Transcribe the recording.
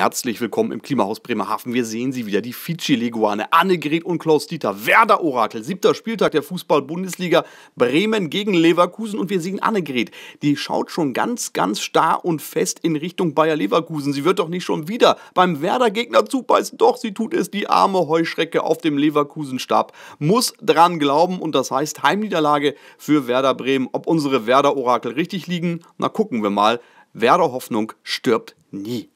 Herzlich willkommen im Klimahaus Bremerhaven. Wir sehen Sie wieder, die Fidschi-Leguane, Annegret und Klaus-Dieter, Werder-Orakel, siebter Spieltag der Fußball-Bundesliga, Bremen gegen Leverkusen. Und wir sehen Annegret, die schaut schon ganz, ganz starr und fest in Richtung Bayer Leverkusen. Sie wird doch nicht schon wieder beim Werder-Gegner zubeißen. Doch, sie tut es, die arme Heuschrecke auf dem Leverkusen-Stab. Muss dran glauben und das heißt Heimniederlage für Werder Bremen. Ob unsere Werder-Orakel richtig liegen, na gucken wir mal. Werder Hoffnung stirbt nie.